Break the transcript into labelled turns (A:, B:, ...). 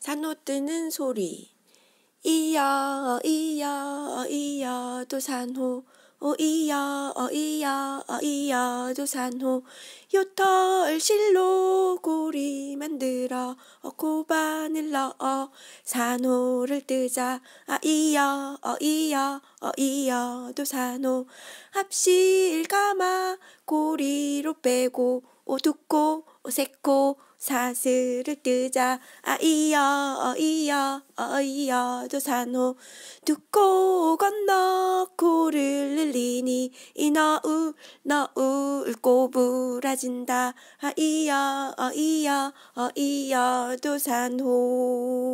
A: 산호 뜨는 어, 소리 이여 어, 이여 어, 이여 도산호 오 이여 이여 이여 도산호 요털 실로 고리 만들어 고반을 넣어 산호를 뜨자 아 이여 이여 이여 도산호 합실 감아 고리로 빼고 오 두꼬 오세코 사슬을 뜨자 아이여 어이여 어이여 도산호 두코 건너 코를 늘리니 이너울 너울 꼬부라진다 아이여 어이여 어이여 도산호